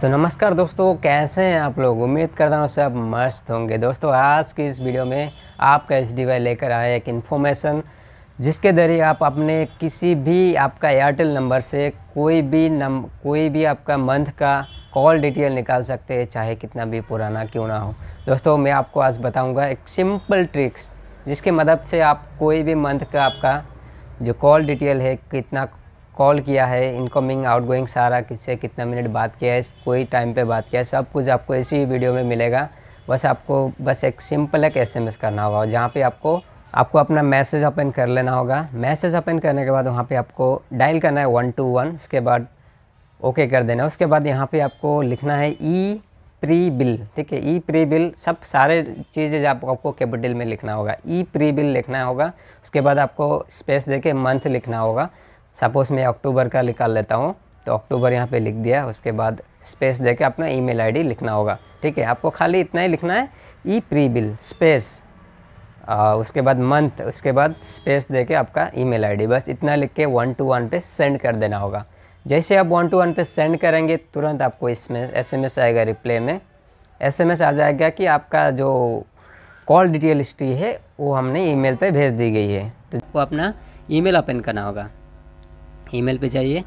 तो नमस्कार दोस्तों कैसे हैं आप लोग उम्मीद करता हूँ सब मस्त होंगे दोस्तों आज की इस वीडियो में आपका एच डी वाई लेकर आया एक इन्फॉर्मेशन जिसके ज़रिए आप अपने किसी भी आपका एयरटेल नंबर से कोई भी नम कोई भी आपका मंथ का कॉल डिटेल निकाल सकते हैं चाहे कितना भी पुराना क्यों ना हो दोस्तों मैं आपको आज बताऊँगा एक सिंपल ट्रिक्स जिसके मदद से आप कोई भी मंथ का आपका जो कॉल डिटेल है कितना कॉल किया है इनकमिंग आउटगोइंग सारा किससे कितना मिनट बात किया है कोई टाइम पे बात किया है सब कुछ आपको इसी वीडियो में मिलेगा बस आपको बस एक सिंपल एक एसएमएस करना होगा जहाँ पे आपको आपको अपना मैसेज ओपन कर लेना होगा मैसेज ओपन करने के बाद वहाँ पे आपको डायल करना है वन टू वन उसके बाद ओके कर देना उसके बाद यहाँ पे आपको लिखना है ई प्री बिल ठीक है ई प्री बिल सब सारे चीज़ें आप, आपको कैपिटल में लिखना होगा ई प्री बिल लिखना होगा उसके बाद आपको स्पेस देके मंथ लिखना होगा सपोज़ मैं अक्टूबर का निकाल लेता हूँ तो अक्टूबर यहाँ पे लिख दिया उसके बाद स्पेस देके अपना ईमेल आईडी लिखना होगा ठीक है आपको खाली इतना ही लिखना है ई प्री बिल स्पेस आ, उसके बाद मंथ उसके बाद स्पेस देके आपका ईमेल आईडी बस इतना लिख के वन टू वन पे सेंड कर देना होगा जैसे आप वन टू वन पे सेंड करेंगे तुरंत आपको इसमें एस आएगा रिप्ले में एस आ जाएगा कि आपका जो कॉल डिटेल हिस्ट्री है वो हमने ई मेल भेज दी गई है तो आपको अपना ई मेल करना होगा ईमेल पे जाइए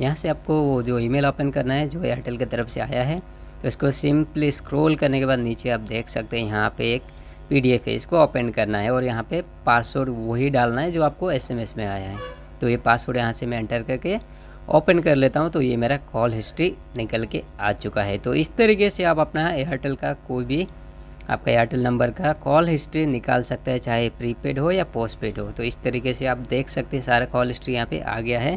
यहाँ से आपको वो जो ईमेल ओपन करना है जो एयरटेल की तरफ से आया है तो इसको सिंपली स्क्रॉल करने के बाद नीचे आप देख सकते हैं यहाँ पे एक पीडीएफ है इसको ओपन करना है और यहाँ पे पासवर्ड वही डालना है जो आपको एसएमएस में आया है तो ये पासवर्ड यहाँ से मैं एंटर करके ओपन कर लेता हूँ तो ये मेरा कॉल हिस्ट्री निकल के आ चुका है तो इस तरीके से आप अपना एयरटेल का कोई भी आपका एयरटेल नंबर का कॉल हिस्ट्री निकाल सकता है चाहे प्रीपेड हो या पोस्टपेड हो तो इस तरीके से आप देख सकते हैं सारा कॉल हिस्ट्री यहाँ पे आ गया है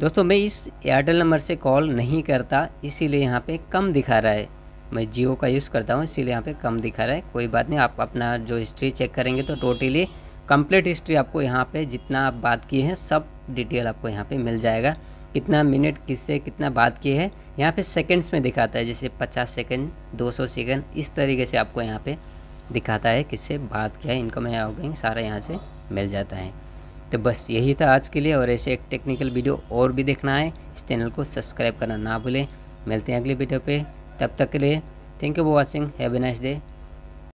दोस्तों मैं इस एयरटेल नंबर से कॉल नहीं करता इसीलिए यहाँ पे कम दिखा रहा है मैं जियो का यूज़ करता हूँ इसीलिए यहाँ पे कम दिखा रहा है कोई बात नहीं आप अपना जो हिस्ट्री चेक करेंगे तो टोटली कंप्लीट हिस्ट्री आपको यहाँ पर जितना आप बात किए हैं सब डिटेल आपको यहाँ पर मिल जाएगा कितना मिनट किससे कितना बात की है यहाँ पे सेकंड्स में दिखाता है जैसे 50 सेकंड 200 सेकंड इस तरीके से आपको यहाँ पे दिखाता है किससे बात किया है इनकम है आउटगोइंग सारा यहाँ से मिल जाता है तो बस यही था आज के लिए और ऐसे एक टेक्निकल वीडियो और भी देखना है इस चैनल को सब्सक्राइब करना ना भूलें मिलते हैं अगले वीडियो पर तब तक के लिए thank you for watching have a nice day